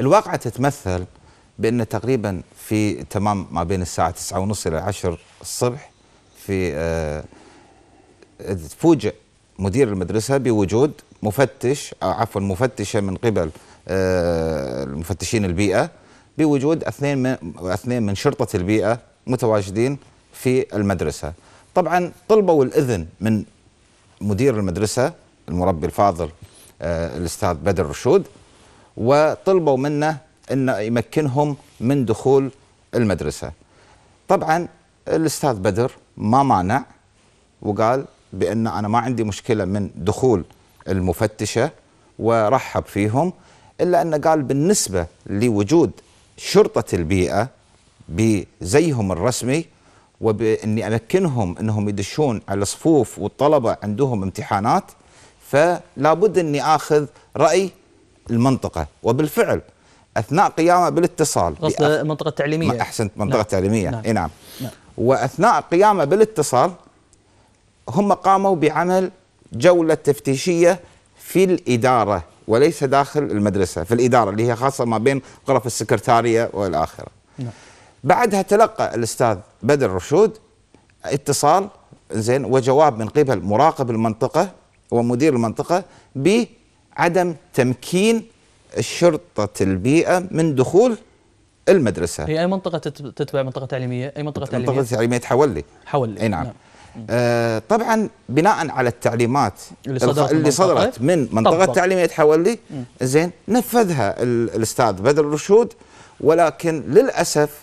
الواقعة تتمثل بأن تقريبا في تمام ما بين الساعة تسعة ونص إلى 10 الصبح في آه فوجئ مدير المدرسة بوجود مفتش أو عفوا مفتشة من قبل آه المفتشين البيئة بوجود اثنين من اثنين من شرطة البيئة متواجدين في المدرسة طبعا طلبوا الإذن من مدير المدرسة المربي الفاضل آه، الأستاذ بدر رشود وطلبوا منا أن يمكنهم من دخول المدرسة طبعا الأستاذ بدر ما مانع وقال بأن أنا ما عندي مشكلة من دخول المفتشة ورحب فيهم إلا أنه قال بالنسبة لوجود شرطة البيئة بزيهم الرسمي وباني امكنهم انهم يدشون على صفوف والطلبه عندهم امتحانات فلا بد اني اخذ راي المنطقة وبالفعل أثناء قيامه بالاتصال قصد منطقة تعليمية ما أحسنت منطقة نعم. تعليمية نعم. نعم. نعم وأثناء قيامه بالاتصال هم قاموا بعمل جولة تفتيشية في الإدارة وليس داخل المدرسة في الإدارة اللي هي خاصة ما بين غرف السكرتارية والآخرة نعم. بعدها تلقى الأستاذ بدر رشود اتصال زين وجواب من قبل مراقب المنطقة ومدير المنطقة ب عدم تمكين شرطة البيئة من دخول المدرسة هي أي منطقة تتبع منطقة تعليمية أي منطقة تعليمية منطقة تعليمية حولي حولي أي نعم, نعم. آه طبعا بناء على التعليمات اللي صدرت, اللي صدرت من منطقة طبق. تعليمية حولي زين نفذها الأستاذ بدر الرشود ولكن للأسف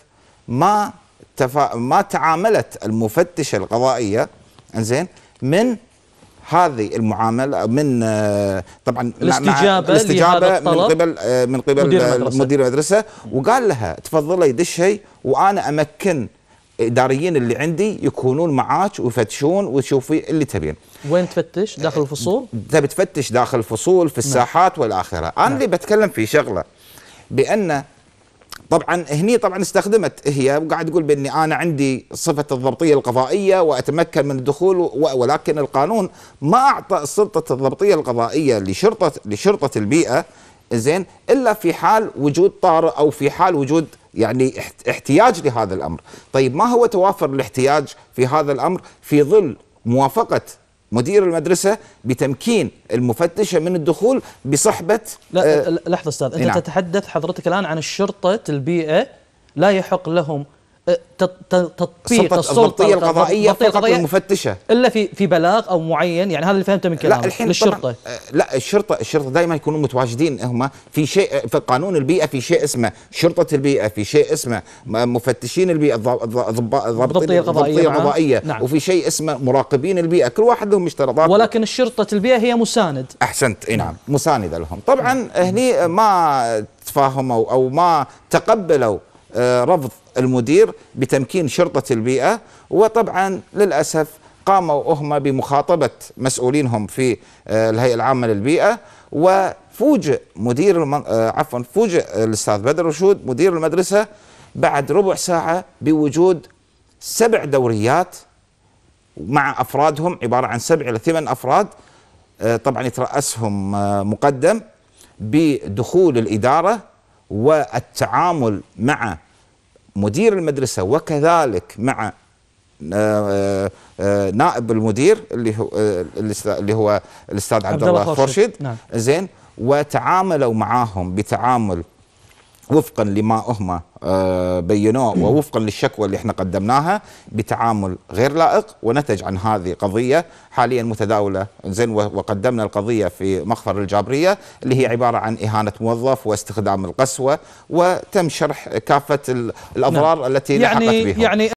ما تفا... ما تعاملت المفتشة القضائية زين من هذه المعامله من آه، طبعا الاستجابه الاستجابه من قبل آه، من قبل مدير آه، المدرسه, مدير المدرسة وقال لها تفضلي دشي وانا امكن الاداريين اللي عندي يكونون معاك ويفتشون وتشوفي اللي تبين وين تفتش داخل الفصول تبي تفتش داخل الفصول في نعم. الساحات والاخره انا نعم. اللي بتكلم في شغله بان طبعا هني طبعا استخدمت هي وقاعد تقول باني انا عندي صفه الضبطيه القضائيه واتمكن من الدخول ولكن القانون ما اعطى السلطه الضبطيه القضائيه لشرطه لشرطه البيئه زين الا في حال وجود طارئ او في حال وجود يعني احتياج لهذا الامر، طيب ما هو توافر الاحتياج في هذا الامر في ظل موافقه مدير المدرسة بتمكين المفتشة من الدخول بصحبة لا آه لحظة أستاذ أنت نعم. تتحدث حضرتك الآن عن الشرطة البيئة لا يحق لهم أه، تطبيق السلطه القضائيه فقط المفتشه الا في في بلاغ او معين يعني هذا اللي فهمته من كلامك لا الحين للشرطه أه، لا الشرطه الشرطه دائما يكونوا متواجدين هم في شيء في قانون البيئه في شيء اسمه شرطه البيئه في شيء اسمه مفتشين البيئه الضبطيه القضائيه نعم. القضائيه نعم. وفي شيء اسمه مراقبين البيئه كل واحد لهم مشترطات ولكن الشرطه البيئه هي مساند احسنت اي نعم مسانده لهم طبعا هني ما تفاهموا او ما تقبلوا آه، رفض المدير بتمكين شرطة البيئة وطبعا للأسف قاموا أهما بمخاطبة مسؤولينهم في آه، الهيئة العامة للبيئة وفوجئ مدير المن... آه، عفوا فوجئ الأستاذ بدر رشود مدير المدرسة بعد ربع ساعة بوجود سبع دوريات مع أفرادهم عبارة عن سبع إلى ثمان أفراد طبعا يترأسهم مقدم بدخول الإدارة والتعامل مع مدير المدرسة وكذلك مع آه، آه، آه، نائب المدير اللي هو اللي هو الاستاذ عبد الله خورشيد نعم. زين وتعاملوا معاهم بتعامل وفقا لما هم آه، بينوه ووفقا للشكوى اللي احنا قدمناها بتعامل غير لائق ونتج عن هذه قضيه حاليا متداوله زين وقدمنا القضيه في مخفر الجابريه اللي هي عباره عن اهانه موظف واستخدام القسوه وتم شرح كافه الاضرار نعم. التي يعني لحقت بهم يعني